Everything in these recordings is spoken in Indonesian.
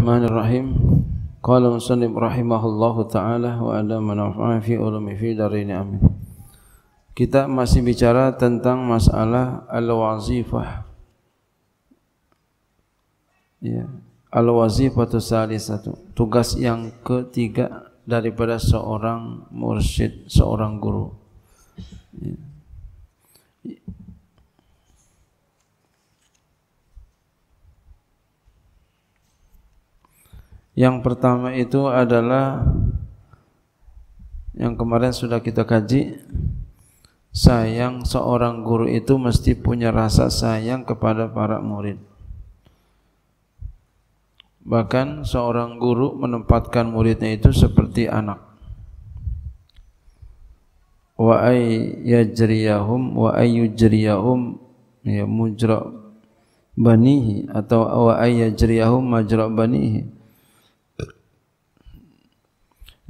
Bismillahirrahmanirrahim. Qala Muslim Rahimahullah taala wa ala manafa'i fi ulumi fi darini amin. Kita masih bicara tentang masalah al-wazifah. Ya, al-wazifah itu salah satu tugas yang ketiga daripada seorang mursyid, seorang guru. Ya. Yang pertama itu adalah yang kemarin sudah kita kaji sayang seorang guru itu mesti punya rasa sayang kepada para murid. Bahkan seorang guru menempatkan muridnya itu seperti anak. Wa ay yajriyahum wa ay yujriyahum ya mujra banihi atau wa ay yajriyahum majra banihi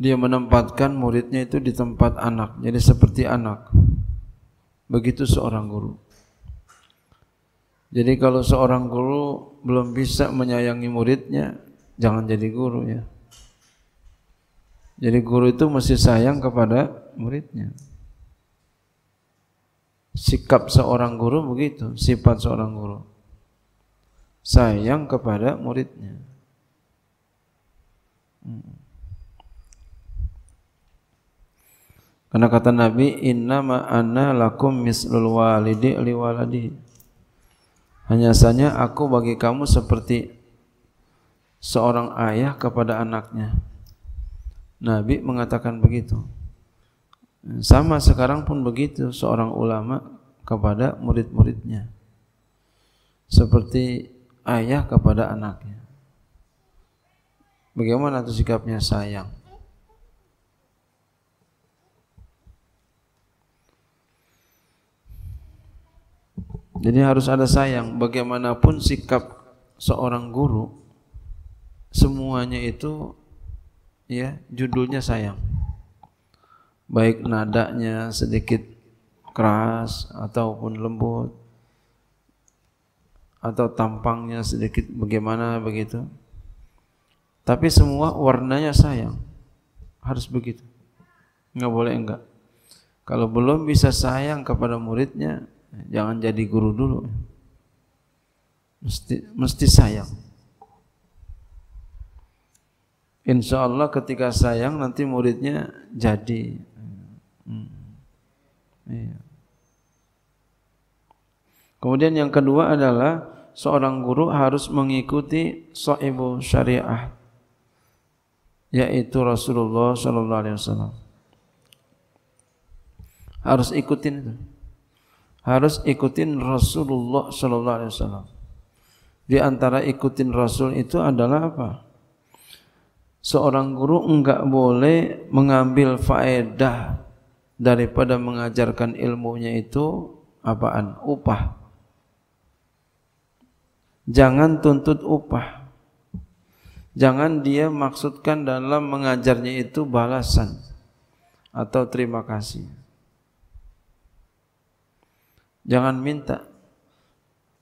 dia menempatkan muridnya itu di tempat anak, jadi seperti anak. Begitu seorang guru. Jadi kalau seorang guru belum bisa menyayangi muridnya, jangan jadi guru ya. Jadi guru itu mesti sayang kepada muridnya. Sikap seorang guru begitu, sifat seorang guru. Sayang kepada muridnya. Hmm. Karena kata Nabi, ma ana lakum mislul walidi li waladi." Hanya saja aku bagi kamu seperti seorang ayah kepada anaknya. Nabi mengatakan begitu. Sama sekarang pun begitu seorang ulama kepada murid-muridnya. Seperti ayah kepada anaknya. Bagaimana itu sikapnya sayang? Jadi harus ada sayang bagaimanapun sikap seorang guru semuanya itu ya judulnya sayang. Baik nadanya sedikit keras ataupun lembut atau tampangnya sedikit bagaimana begitu. Tapi semua warnanya sayang. Harus begitu. Enggak boleh enggak. Kalau belum bisa sayang kepada muridnya, Jangan jadi guru dulu. Mesti, mesti sayang. Insya Allah ketika sayang nanti muridnya jadi. Hmm. Iya. Kemudian yang kedua adalah seorang guru harus mengikuti soibu syariah yaitu Rasulullah Shallallahu alaihi wasallam. Harus ikutin itu harus ikutin Rasulullah sallallahu alaihi wasallam. Di antara ikutin Rasul itu adalah apa? Seorang guru enggak boleh mengambil faedah daripada mengajarkan ilmunya itu apaan? Upah. Jangan tuntut upah. Jangan dia maksudkan dalam mengajarnya itu balasan atau terima kasih. Jangan minta.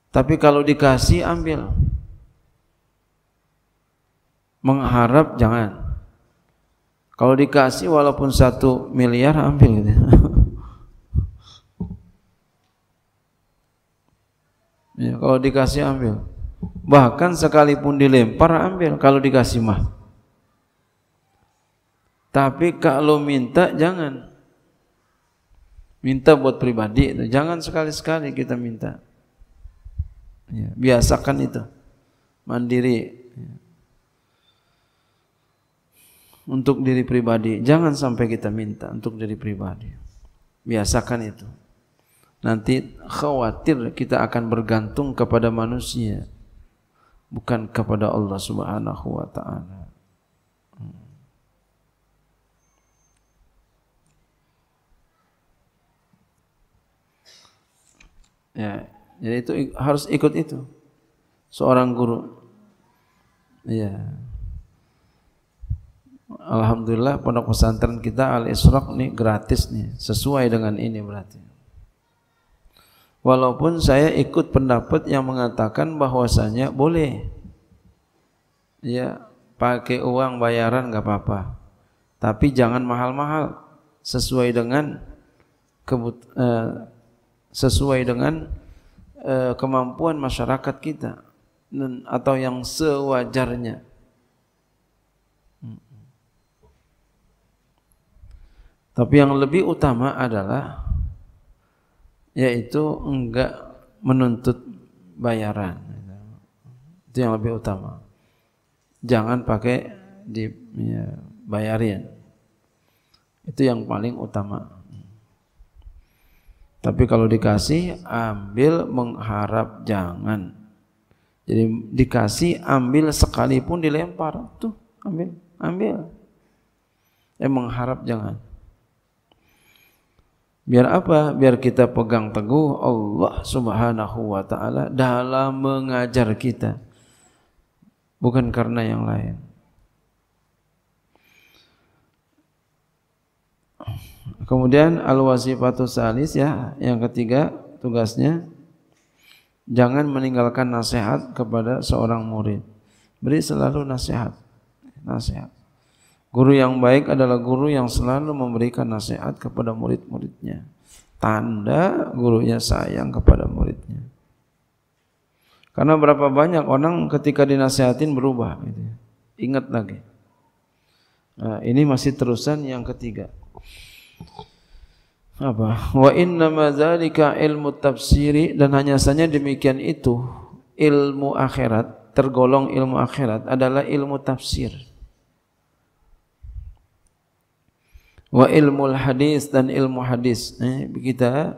Tapi kalau dikasih ambil. Mengharap jangan. Kalau dikasih walaupun satu miliar ambil gitu. ya, kalau dikasih ambil. Bahkan sekalipun dilempar ambil kalau dikasih mah. Tapi kalau minta jangan. Minta buat pribadi itu. Jangan sekali-sekali kita minta. Ya, biasakan itu. Mandiri. Ya. Untuk diri pribadi. Jangan sampai kita minta untuk diri pribadi. Biasakan itu. Nanti khawatir kita akan bergantung kepada manusia. Bukan kepada Allah subhanahu wa ta'ala. Ya, jadi itu harus ikut itu. Seorang guru. ya Alhamdulillah pondok pesantren kita Al Isrok nih gratis nih, sesuai dengan ini berarti. Walaupun saya ikut pendapat yang mengatakan bahwasanya boleh. Ya, pakai uang bayaran nggak apa-apa. Tapi jangan mahal-mahal sesuai dengan kebut eh, sesuai dengan uh, kemampuan masyarakat kita atau yang sewajarnya. Tapi yang lebih utama adalah yaitu enggak menuntut bayaran. Itu yang lebih utama. Jangan pakai dibayarin ya, Itu yang paling utama. Tapi kalau dikasih ambil mengharap jangan. Jadi dikasih ambil sekalipun dilempar tuh ambil ambil. Eh mengharap jangan. Biar apa? Biar kita pegang teguh Allah Subhanahu wa taala dalam mengajar kita. Bukan karena yang lain. Kemudian al-wasifatu salis ya, yang ketiga tugasnya jangan meninggalkan nasihat kepada seorang murid. Beri selalu nasihat. Nasihat. Guru yang baik adalah guru yang selalu memberikan nasihat kepada murid-muridnya. Tanda gurunya sayang kepada muridnya. Karena berapa banyak orang ketika dinasehatin berubah gitu ya. Ingat lagi. Nah, ini masih terusan yang ketiga apa wa inna mazalika ilmu tafsiri dan hanya saja demikian itu ilmu akhirat tergolong ilmu akhirat adalah ilmu tafsir wa ilmu hadis dan ilmu hadis eh, kita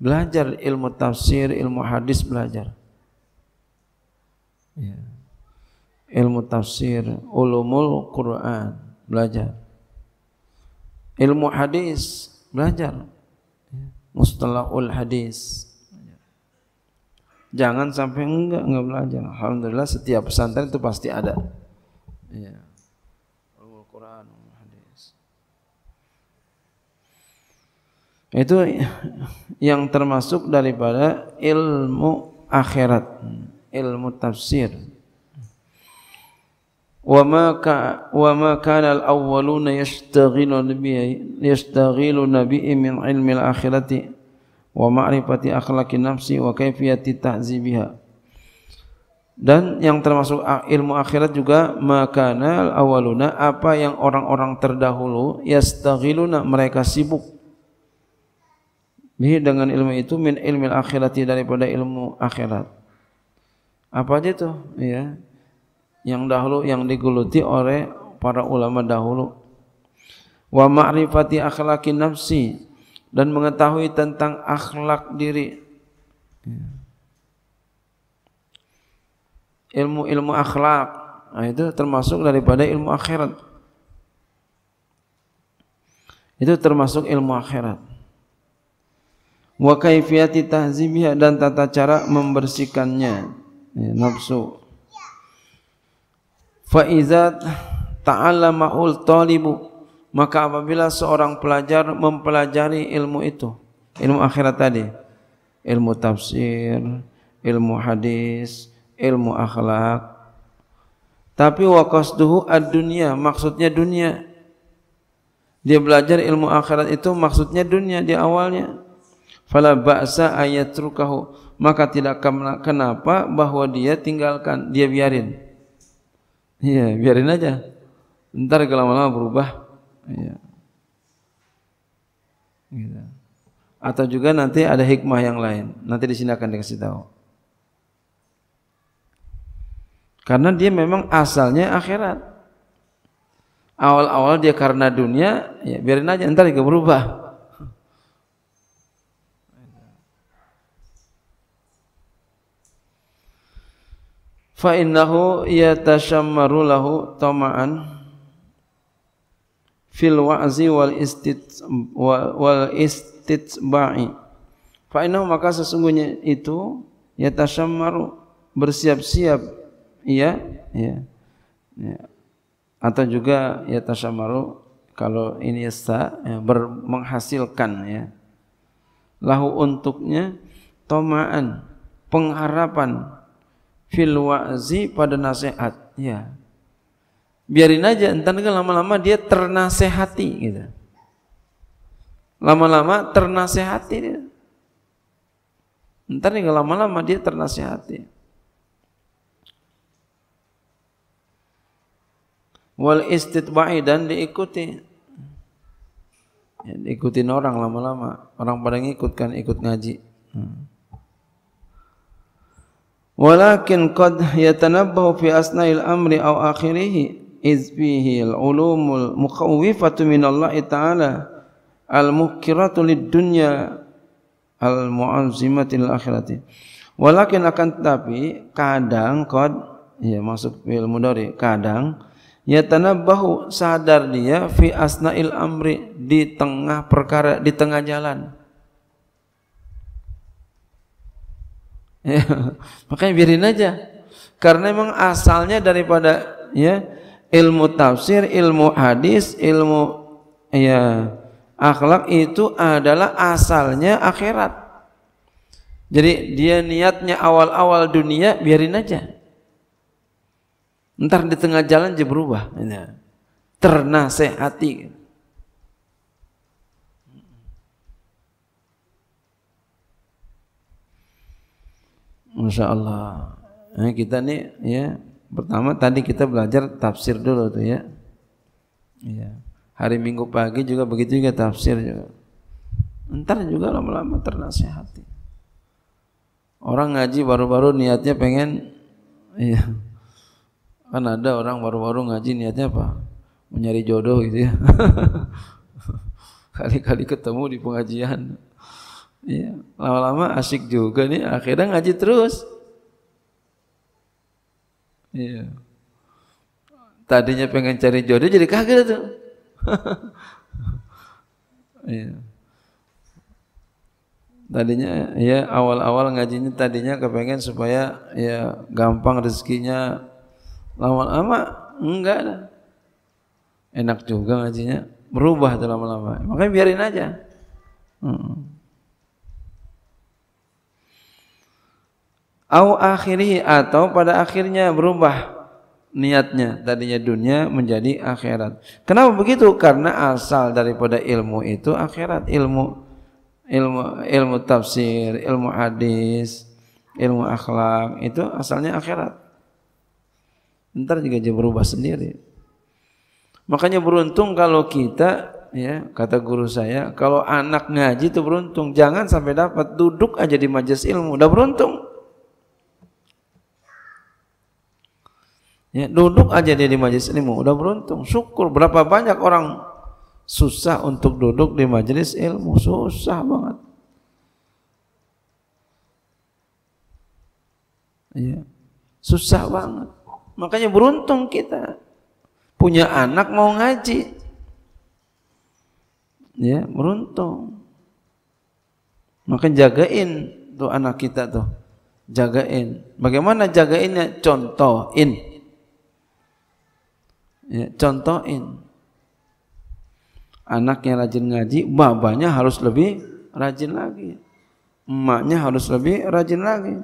belajar ilmu tafsir ilmu hadis belajar ya. ilmu tafsir ulumul Quran belajar ilmu hadis belajar mustalahul hadis jangan sampai enggak enggak belajar alhamdulillah setiap pesantren itu pasti ada ya quran hadis itu yang termasuk daripada ilmu akhirat ilmu tafsir وما وما كان الأولون يشتغلون به يشتغلون به من علم الآخرة ومعرفة أخلاق النفس وكيفية dan yang termasuk ilmu akhirat juga makana awaluna apa yang orang-orang terdahulu yastaghiluna mereka sibuk Bih dengan ilmu itu min ilmil akhirati daripada ilmu akhirat apa aja tuh ya yang dahulu yang diguluti oleh para ulama dahulu wa ma'rifati akhlaki nafsi dan mengetahui tentang akhlak diri ilmu-ilmu akhlak nah, itu termasuk daripada ilmu akhirat itu termasuk ilmu akhirat wa kaifiyati tahzimiha dan tata cara membersihkannya nafsu Faizat ta'allama ul talibu maka apabila seorang pelajar mempelajari ilmu itu ilmu akhirat tadi ilmu tafsir ilmu hadis ilmu akhlak tapi wa qasduhu ad-dunya maksudnya dunia dia belajar ilmu akhirat itu maksudnya dunia di awalnya fala ba'sa ayatrukahu maka tidak kenapa bahwa dia tinggalkan dia biarin Iya, biarin aja. Ntar lama-lama berubah. Iya. Gitu. Atau juga nanti ada hikmah yang lain. Nanti di sini akan dikasih tahu. Karena dia memang asalnya akhirat. Awal-awal dia karena dunia, ya biarin aja ntar juga berubah. fa innahu yatashammaru lahu tama'an fil wa'zi wal istit wal istitba'i fa innahu maka sesungguhnya itu yatashammaru bersiap-siap iya ya, ya atau juga yatashammaru kalau ini sa ya, ber, menghasilkan ya lahu untuknya tomaan pengharapan fil wa'zi pada nasihat ya biarin aja entar kan lama-lama dia ternasehati gitu lama-lama ternasehati dia entar nih lama-lama dia ternasehati wal istitba'i dan diikuti ya, diikutin orang lama-lama orang pada ngikutkan ikut ngaji hmm. Walakin qad yatanabbahu fi asna'il amri aw akhirih iz fihi al-ulumul mukhawwifatu min Allah Ta'ala al-muhkiratu lid-dunya al-mu'azzimatil akhirati. Walakin akan tetapi kadang qad ya masuk fi'il mudhari kadang yatanabbahu sadar dia fi asna'il amri di tengah perkara di tengah jalan makanya biarin aja. Karena memang asalnya daripada ya ilmu tafsir, ilmu hadis, ilmu ya akhlak itu adalah asalnya akhirat. Jadi dia niatnya awal-awal dunia biarin aja. Ntar di tengah jalan dia berubah. Ya. Nah, Ternasehati. Masya Allah. Nah, ya, kita nih ya pertama tadi kita belajar tafsir dulu tuh ya. ya. Hari Minggu pagi juga begitu juga tafsir juga. Ntar juga lama-lama ternasihati. Orang ngaji baru-baru niatnya pengen iya. Kan ada orang baru-baru ngaji niatnya apa? Mencari jodoh gitu ya. Kali-kali ketemu di pengajian Ya, lama-lama asik juga nih, akhirnya ngaji terus. Iya. Tadinya pengen cari jodoh jadi kaget tuh. iya. Tadinya ya awal-awal ngajinya tadinya kepengen supaya ya gampang rezekinya. Lama-lama enggak ada. Enak juga ngajinya. Berubah lama-lama. Makanya biarin aja. Hmm. Au akhiri atau pada akhirnya berubah niatnya tadinya dunia menjadi akhirat. Kenapa begitu? Karena asal daripada ilmu itu akhirat ilmu ilmu ilmu tafsir, ilmu hadis, ilmu akhlak itu asalnya akhirat. Ntar juga jadi berubah sendiri. Makanya beruntung kalau kita ya kata guru saya kalau anak ngaji itu beruntung jangan sampai dapat duduk aja di majelis ilmu udah beruntung Ya, duduk aja dia di majelis ilmu, udah beruntung. Syukur berapa banyak orang susah untuk duduk di majelis ilmu, susah banget. Ya. Susah banget. Makanya beruntung kita punya anak mau ngaji. Ya, beruntung. makanya jagain tuh anak kita tuh. Jagain. Bagaimana jagainnya? Contohin ya, contohin anaknya rajin ngaji babanya harus lebih rajin lagi emaknya harus lebih rajin lagi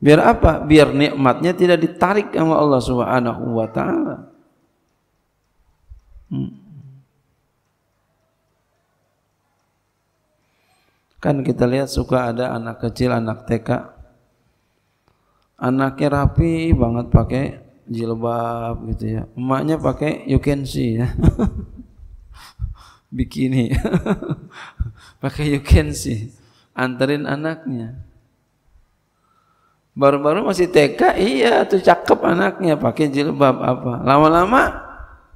biar apa biar nikmatnya tidak ditarik sama Allah Subhanahu wa taala hmm. kan kita lihat suka ada anak kecil anak TK anaknya rapi banget pakai jilbab gitu ya. Emaknya pakai you can see ya. Bikini. pakai you can see. Anterin anaknya. Baru-baru masih TK, iya tuh cakep anaknya pakai jilbab apa. Lama-lama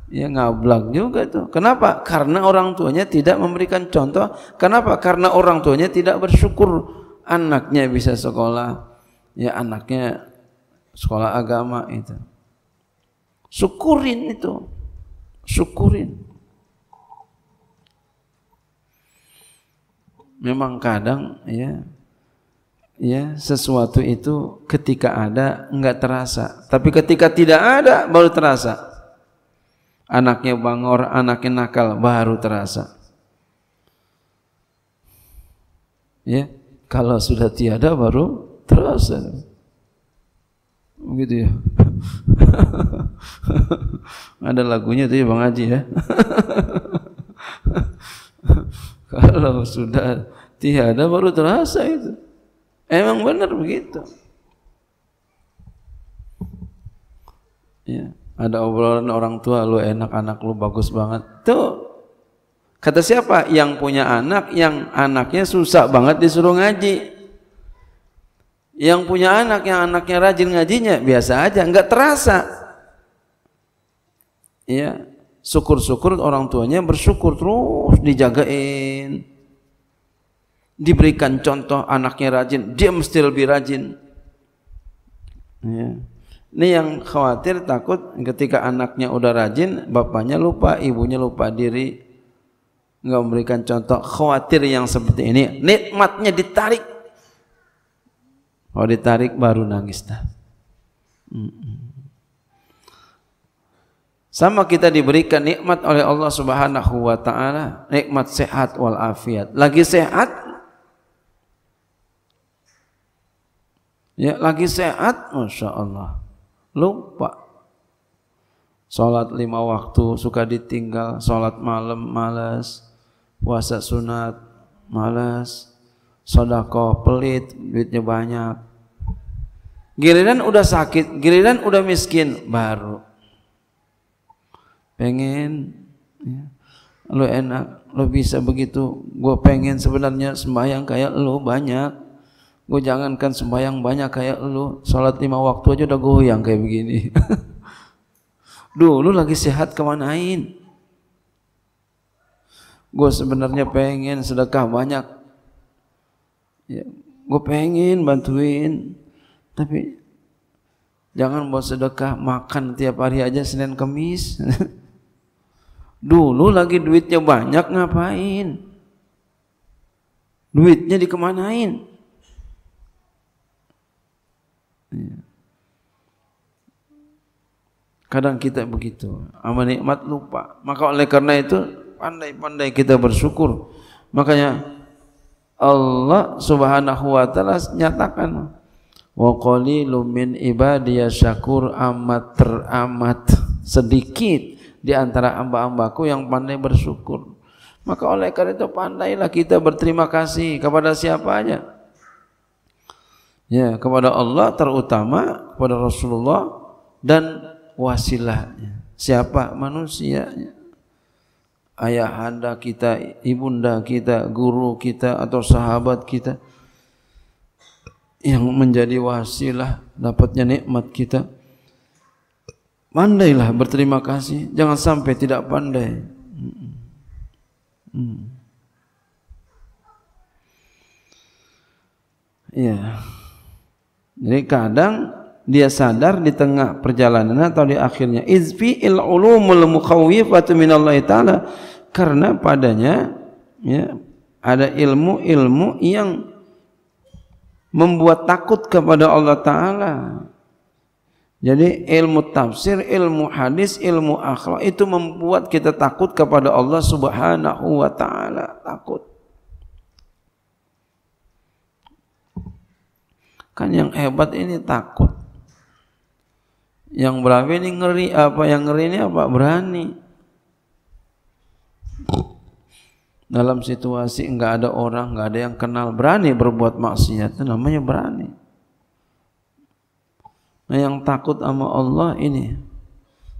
ya ngablak juga tuh. Kenapa? Karena orang tuanya tidak memberikan contoh. Kenapa? Karena orang tuanya tidak bersyukur anaknya bisa sekolah. Ya anaknya sekolah agama itu. Syukurin itu. Syukurin. Memang kadang ya ya sesuatu itu ketika ada enggak terasa, tapi ketika tidak ada baru terasa. Anaknya bangor, anaknya nakal baru terasa. Ya, kalau sudah tiada baru terasa. Begitu ya. Ada lagunya tuh ya Bang Haji ya. Kalau sudah tiada baru terasa itu. Emang benar begitu. Ya, ada obrolan orang tua lu enak anak lu bagus banget. Tuh Kata siapa? Yang punya anak, yang anaknya susah banget disuruh ngaji yang punya anak yang anaknya rajin ngajinya biasa aja nggak terasa ya syukur-syukur orang tuanya bersyukur terus dijagain diberikan contoh anaknya rajin dia mesti lebih rajin ya. ini yang khawatir takut ketika anaknya udah rajin bapaknya lupa ibunya lupa diri nggak memberikan contoh khawatir yang seperti ini nikmatnya ditarik kalau ditarik baru nangis dah. Sama kita diberikan nikmat oleh Allah Subhanahu wa taala, nikmat sehat wal afiat. Lagi sehat Ya, lagi sehat, Masya Allah. Lupa. Sholat lima waktu suka ditinggal, sholat malam malas, puasa sunat malas, sodako pelit duitnya banyak giliran udah sakit giliran udah miskin baru pengen ya, lo enak lo bisa begitu gue pengen sebenarnya sembahyang kayak lo banyak gue jangankan sembahyang banyak kayak lo sholat lima waktu aja udah gue yang kayak begini dulu lagi sehat kemanain gue sebenarnya pengen sedekah banyak ya, gue pengen bantuin tapi jangan buat sedekah makan tiap hari aja Senin Kemis dulu lagi duitnya banyak ngapain duitnya dikemanain iya. kadang kita begitu sama nikmat lupa maka oleh karena itu pandai-pandai kita bersyukur makanya Allah Subhanahu wa taala nyatakan wa qalilum min ibadiya syakur amat teramat sedikit di antara hamba-hambaku yang pandai bersyukur. Maka oleh karena itu pandailah kita berterima kasih kepada siapa aja. Ya, kepada Allah terutama kepada Rasulullah dan wasilahnya. Siapa manusianya? ayahanda kita, ibunda kita, guru kita atau sahabat kita yang menjadi wasilah dapatnya nikmat kita. Pandailah berterima kasih, jangan sampai tidak pandai. Hmm. Ya. Jadi kadang dia sadar di tengah perjalanan atau di akhirnya izfi il ulumul mukhawifatu minallahi taala karena padanya ya ada ilmu-ilmu yang membuat takut kepada Allah taala jadi ilmu tafsir, ilmu hadis, ilmu akhlak itu membuat kita takut kepada Allah Subhanahu wa taala, takut. Kan yang hebat ini takut. Yang berani ini ngeri apa? Yang ngeri ini apa? Berani. Dalam situasi enggak ada orang, enggak ada yang kenal, berani berbuat maksiat itu namanya berani. Nah, yang takut sama Allah ini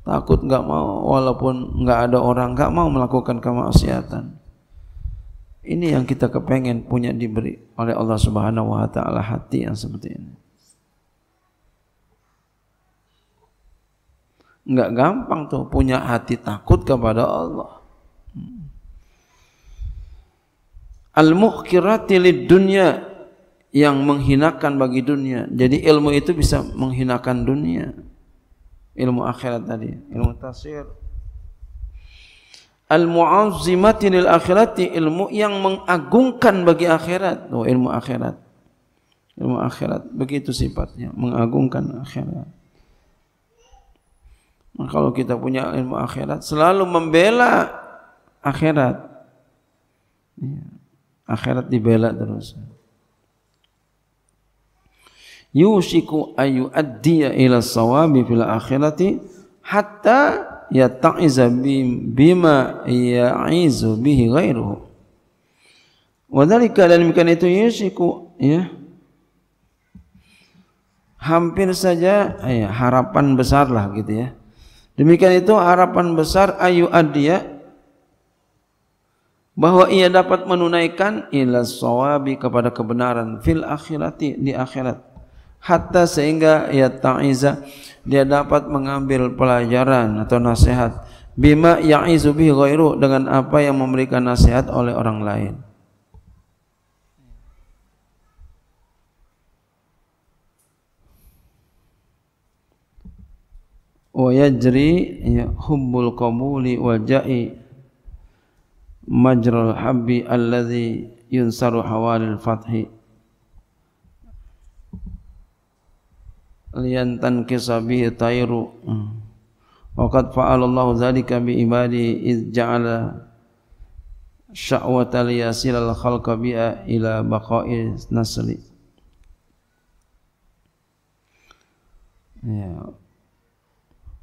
takut enggak mau walaupun enggak ada orang enggak mau melakukan kemaksiatan. Ini yang kita kepengen punya diberi oleh Allah Subhanahu wa taala hati yang seperti ini. nggak gampang tuh punya hati takut kepada Allah. Al-muhkirati dunia yang menghinakan bagi dunia. Jadi ilmu itu bisa menghinakan dunia. Ilmu akhirat tadi, ilmu tafsir. Al-mu'azzimati lil akhirati ilmu yang mengagungkan bagi akhirat. Oh, ilmu akhirat. Ilmu akhirat begitu sifatnya, mengagungkan akhirat. Nah, kalau kita punya ilmu akhirat selalu membela akhirat. Iya. Akhirat dibela terus. Yusiku ayu addiya ila sawabi fil akhirati hatta yata'iza bima ya'izu bihi ghairuhu. Wadhalika dan demikian itu yusiku ya hampir saja ya, harapan besarlah gitu ya Demikian itu harapan besar Ayu Adia bahwa ia dapat menunaikan ila sawabi kepada kebenaran fil akhirati di akhirat hatta sehingga ia ta'iza dia dapat mengambil pelajaran atau nasihat bima ya'izu bihi ghairu dengan apa yang memberikan nasihat oleh orang lain. wa yajri ya, hubbul qabuli wal ja'i majral habbi alladhi yunsaru hawalil fathi liyantan kisabihi tayru wa qad fa'alallahu dhalika bi ibadi iz ja'ala sya'wata liyasilal khalqa bi'a ila baqai nasli ya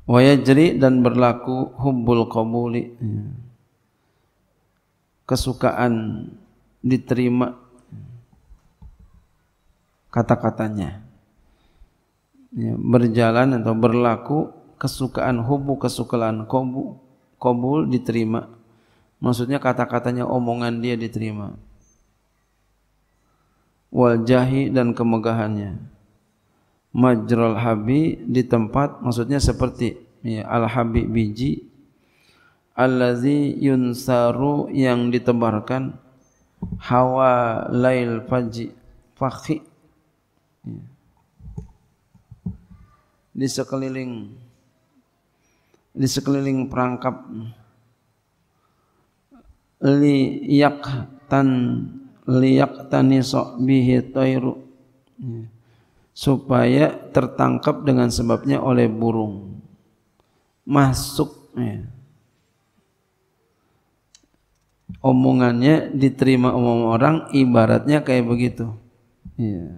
wayajri dan berlaku humbul qabuli ya. kesukaan diterima kata-katanya ya, berjalan atau berlaku kesukaan hubu kesukaan kobu kobul diterima maksudnya kata-katanya omongan dia diterima wal dan kemegahannya majral habi di tempat maksudnya seperti ya, al habi biji allazi yunsaru yang ditebarkan hawa lail faji fakhi ya. di sekeliling di sekeliling perangkap li tan liyak taniso bihi toiru ya supaya tertangkap dengan sebabnya oleh burung masuk ya. omongannya diterima umum orang ibaratnya kayak begitu ya.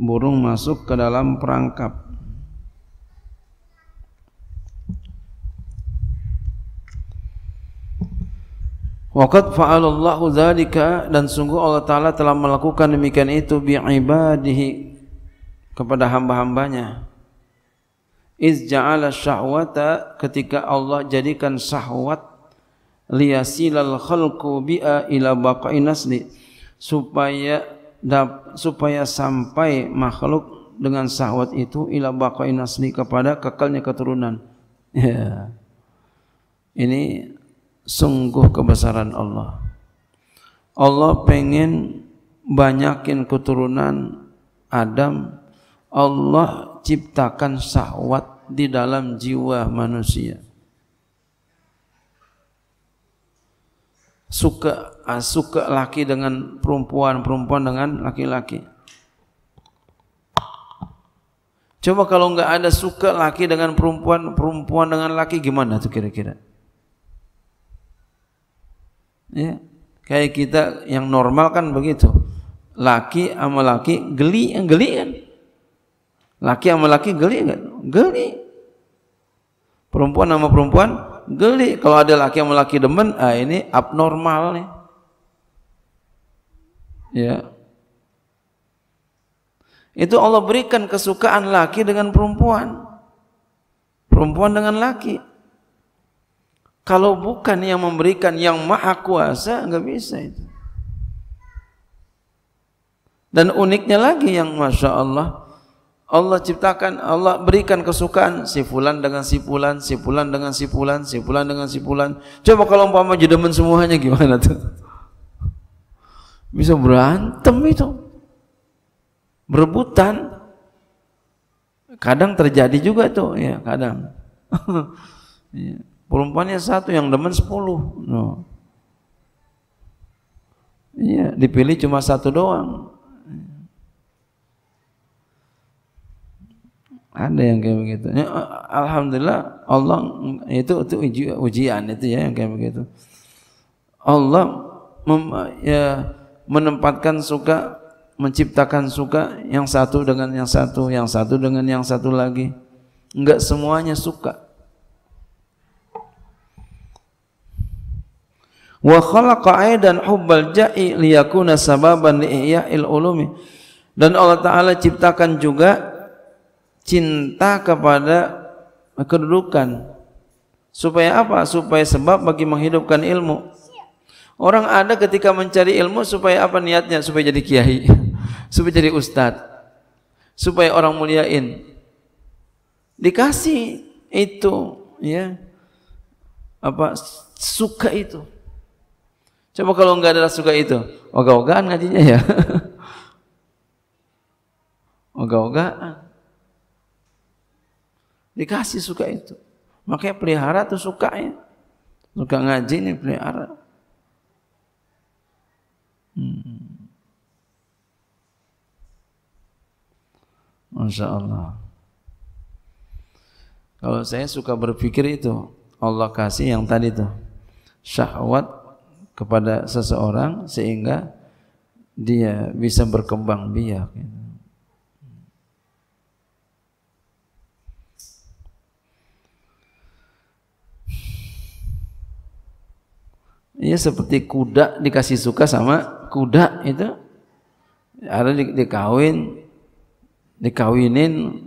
burung masuk ke dalam perangkap Waqad fa'alallahu dzalika dan sungguh Allah taala telah melakukan demikian itu bi ibadihi kepada hamba-hambanya. Iz ja'ala syahwata ketika Allah jadikan syahwat liyasilal khalqu bi'a ila baqai nasli supaya dap, supaya sampai makhluk dengan syahwat itu ila baqai nasli kepada kekalnya keturunan. Ya. Ini sungguh kebesaran Allah. Allah pengen banyakin keturunan Adam Allah ciptakan syahwat di dalam jiwa manusia. Suka ah, suka laki dengan perempuan, perempuan dengan laki-laki. Coba kalau nggak ada suka laki dengan perempuan, perempuan dengan laki gimana tuh kira-kira? Ya, kayak kita yang normal kan begitu. Laki sama laki geli, geli kan? Laki sama laki geli enggak? Geli. Perempuan sama perempuan geli. Kalau ada laki sama laki demen, ah ini abnormal nih. Ya. Itu Allah berikan kesukaan laki dengan perempuan. Perempuan dengan laki. Kalau bukan yang memberikan yang maha kuasa, nggak bisa itu. Dan uniknya lagi yang Masya Allah, Allah ciptakan, Allah berikan kesukaan si fulan dengan si fulan, si fulan dengan si fulan, si fulan dengan si fulan. Coba kalau umpama jedemen semuanya gimana tuh? Bisa berantem itu. Berebutan. Kadang terjadi juga tuh, ya, kadang. Iya. Perempuannya satu yang demen sepuluh. No. Iya, dipilih cuma satu doang. ada yang kayak begitu ya, alhamdulillah Allah itu itu uji, ujian itu ya yang kayak begitu Allah mem, ya, menempatkan suka menciptakan suka yang satu dengan yang satu yang satu dengan yang satu lagi enggak semuanya suka wa khalaqa aidan hubbal ja'i liyakuna sababan ihya'il ulumi dan Allah taala ciptakan juga cinta kepada kedudukan. Supaya apa? Supaya sebab bagi menghidupkan ilmu. Orang ada ketika mencari ilmu supaya apa niatnya? Supaya jadi kiai, supaya jadi ustad supaya orang muliain. Dikasih itu, ya apa suka itu. Coba kalau nggak ada suka itu, ogah-ogahan ngajinya ya. ogah-ogahan. Dikasih suka itu. Makanya pelihara tuh sukanya. Suka ngaji nih pelihara. Hmm. Masya Allah. Kalau saya suka berpikir itu, Allah kasih yang tadi tuh syahwat kepada seseorang sehingga dia bisa berkembang biak. Gitu. Ya seperti kuda dikasih suka sama kuda itu ada di, dikawin dikawinin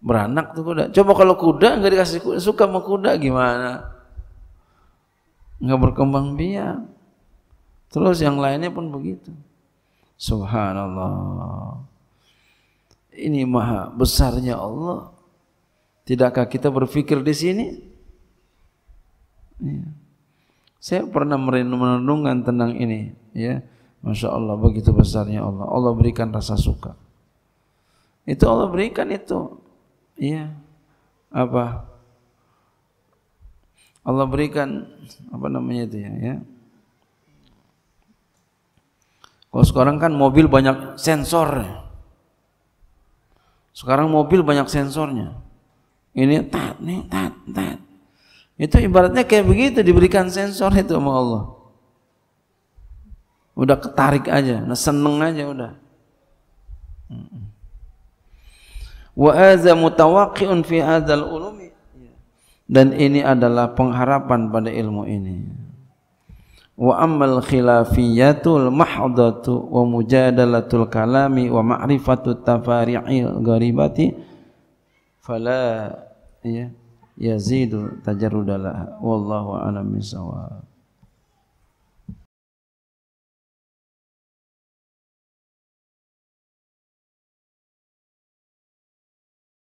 beranak tuh kuda. Coba kalau kuda nggak dikasih suka sama kuda gimana? Nggak berkembang biak. Terus yang lainnya pun begitu. Subhanallah. Ini maha besarnya Allah. Tidakkah kita berpikir di sini? Ya. Saya pernah merenungkan tentang ini, ya. Masya Allah, begitu besarnya Allah. Allah berikan rasa suka. Itu Allah berikan itu. ya, Apa? Allah berikan apa namanya itu ya, ya. Kalau sekarang kan mobil banyak sensor. Sekarang mobil banyak sensornya. Ini tat, ini tat, tat. Itu ibaratnya kayak begitu diberikan sensor itu sama Allah. Udah ketarik aja, nah seneng aja udah. Wa hadza mutawaqqi'un fi hadzal ulumi. Dan ini adalah pengharapan pada ilmu ini. Wa ammal khilafiyatul mahdatu wa mujadalatul kalami wa ma'rifatut tafari'il gharibati fala ya yazidu tajarudalah, wallahu a'lam bisawab